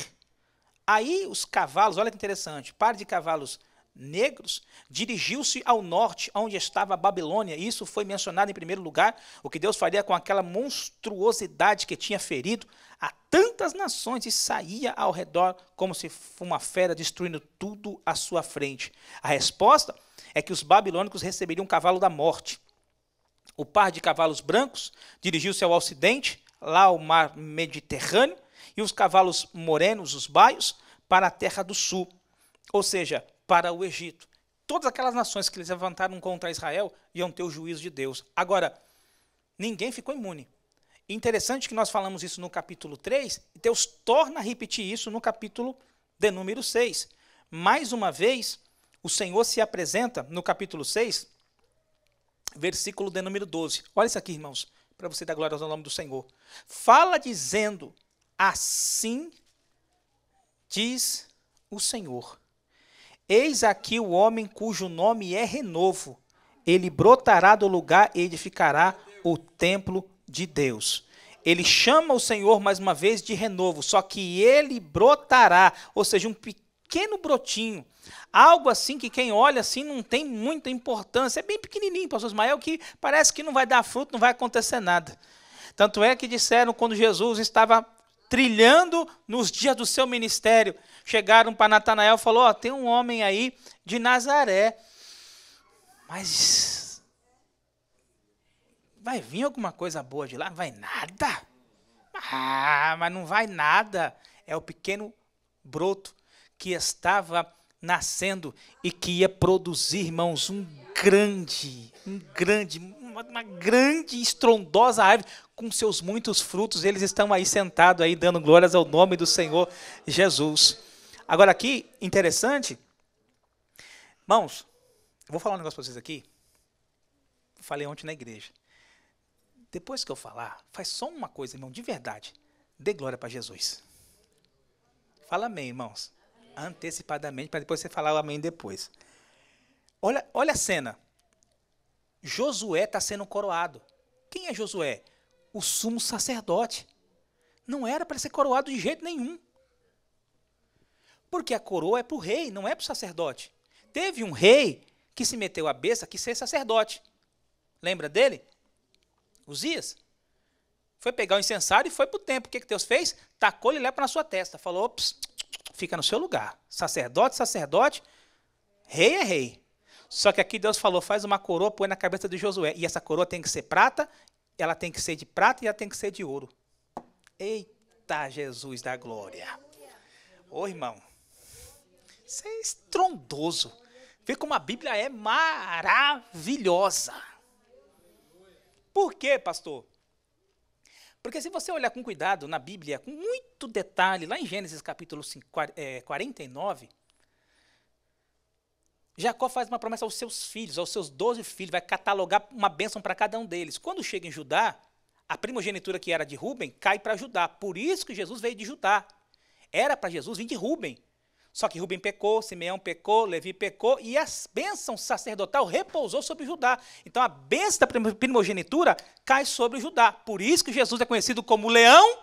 Aí os cavalos, olha que interessante, par de cavalos negros, dirigiu-se ao norte, onde estava a Babilônia. Isso foi mencionado em primeiro lugar, o que Deus faria com aquela monstruosidade que tinha ferido a tantas nações e saía ao redor como se fosse uma fera destruindo tudo à sua frente. A resposta é que os babilônicos receberiam um cavalo da morte. O par de cavalos brancos dirigiu-se ao ocidente, lá ao mar Mediterrâneo, e os cavalos morenos, os baios, para a terra do sul, ou seja, para o Egito. Todas aquelas nações que eles levantaram contra Israel iam ter o juízo de Deus. Agora, ninguém ficou imune. Interessante que nós falamos isso no capítulo 3, e Deus torna a repetir isso no capítulo de número 6. Mais uma vez, o Senhor se apresenta no capítulo 6, versículo de número 12. Olha isso aqui, irmãos, para você dar glória ao nome do Senhor. Fala dizendo Assim diz o Senhor: Eis aqui o homem cujo nome é renovo. Ele brotará do lugar e edificará o templo de Deus. Ele chama o Senhor mais uma vez de renovo, só que ele brotará, ou seja, um pequeno brotinho. Algo assim que quem olha assim não tem muita importância. É bem pequenininho, pastor Ismael, que parece que não vai dar fruto, não vai acontecer nada. Tanto é que disseram quando Jesus estava trilhando nos dias do seu ministério. Chegaram para Natanael e falou: oh, tem um homem aí de Nazaré, mas vai vir alguma coisa boa de lá? Não vai nada. Ah, mas não vai nada. É o pequeno broto que estava nascendo e que ia produzir, irmãos, um grande, um grande, uma, uma grande, estrondosa árvore com seus muitos frutos. Eles estão aí sentados aí dando glórias ao nome do Senhor Jesus. Agora aqui, interessante, irmãos, eu vou falar um negócio para vocês aqui. falei ontem na igreja. Depois que eu falar, faz só uma coisa, irmão, de verdade. Dê glória para Jesus. Fala amém, irmãos. Antecipadamente, para depois você falar o amém depois. Olha, olha a cena. Josué está sendo coroado. Quem é Josué? O sumo sacerdote. Não era para ser coroado de jeito nenhum. Porque a coroa é para o rei, não é para o sacerdote. Teve um rei que se meteu a besta que ser sacerdote. Lembra dele? Uzias. Foi pegar o incensário e foi para o templo. O que, que Deus fez? Tacou-lhe lepa na sua testa. Falou, fica no seu lugar. Sacerdote, sacerdote. Rei é rei. Só que aqui Deus falou: faz uma coroa, põe na cabeça de Josué. E essa coroa tem que ser prata, ela tem que ser de prata e ela tem que ser de ouro. Eita, Jesus da glória. Ô irmão, isso é estrondoso. Vê como a Bíblia é maravilhosa. Por quê, pastor? Porque se você olhar com cuidado na Bíblia, com muito detalhe, lá em Gênesis capítulo 49, Jacó faz uma promessa aos seus filhos, aos seus doze filhos, vai catalogar uma bênção para cada um deles. Quando chega em Judá, a primogenitura que era de Rubem cai para Judá. Por isso que Jesus veio de Judá. Era para Jesus vir de Rubem. Só que Rubem pecou, Simeão pecou, Levi pecou e a bênção sacerdotal repousou sobre Judá. Então a bênção da primogenitura cai sobre Judá. Por isso que Jesus é conhecido como leão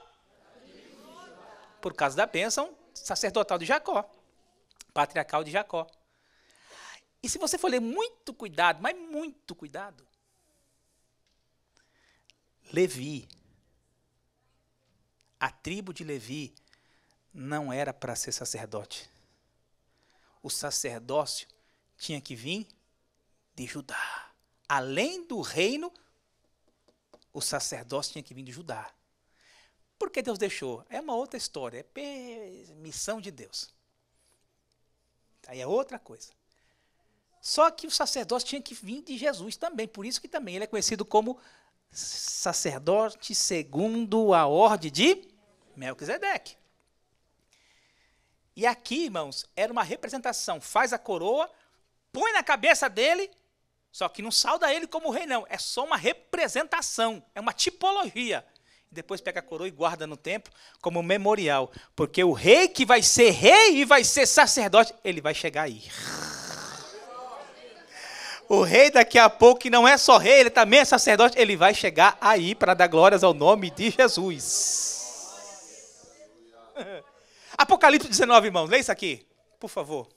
por causa da bênção sacerdotal de Jacó, patriarcal de Jacó. E se você for ler muito cuidado, mas muito cuidado, Levi, a tribo de Levi não era para ser sacerdote. O sacerdócio tinha que vir de Judá. Além do reino, o sacerdócio tinha que vir de Judá. Por que Deus deixou? É uma outra história, é missão de Deus. Aí é outra coisa. Só que o sacerdote tinha que vir de Jesus também, por isso que também ele é conhecido como sacerdote segundo a ordem de Melquisedeque. E aqui, irmãos, era uma representação. Faz a coroa, põe na cabeça dele, só que não salda ele como rei, não. É só uma representação, é uma tipologia. Depois pega a coroa e guarda no templo como memorial. Porque o rei que vai ser rei e vai ser sacerdote, ele vai chegar aí o rei daqui a pouco, que não é só rei, ele também é sacerdote, ele vai chegar aí para dar glórias ao nome de Jesus. Apocalipse 19, irmãos, leia isso aqui, por favor.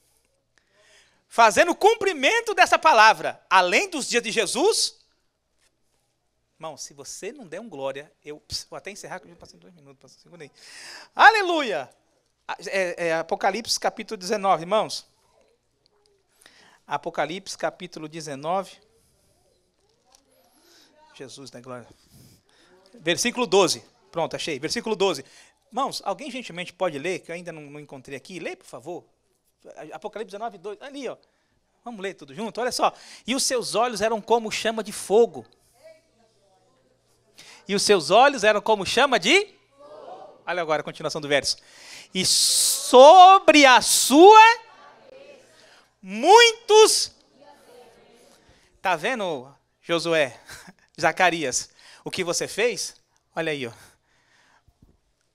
Fazendo cumprimento dessa palavra, além dos dias de Jesus. Irmão, se você não der um glória, eu pss, vou até encerrar, que eu já passei dois minutos, passei um segundo aí. Aleluia! É, é, Apocalipse capítulo 19, irmãos. Apocalipse capítulo 19. Jesus da né, glória. Versículo 12. Pronto, achei. Versículo 12. Mãos, alguém gentilmente pode ler, que eu ainda não, não encontrei aqui. Lê, por favor. Apocalipse 19, 2. Ali, ó. Vamos ler tudo junto? Olha só. E os seus olhos eram como chama de fogo. E os seus olhos eram como chama de. Fogo. Olha agora a continuação do verso. E sobre a sua muitos. Tá vendo, Josué, Zacarias, o que você fez? Olha aí, ó.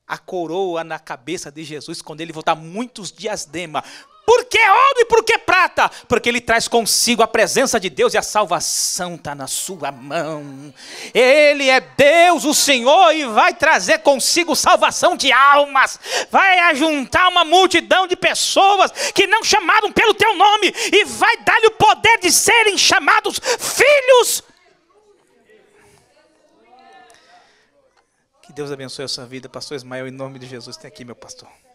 A coroa na cabeça de Jesus quando ele voltar muitos dias dema por que ouro e por que prata? Porque ele traz consigo a presença de Deus e a salvação está na sua mão. Ele é Deus, o Senhor, e vai trazer consigo salvação de almas. Vai ajuntar uma multidão de pessoas que não chamaram pelo teu nome e vai dar-lhe o poder de serem chamados filhos Que Deus abençoe a sua vida, pastor Ismael, em nome de Jesus. Tem aqui, meu pastor.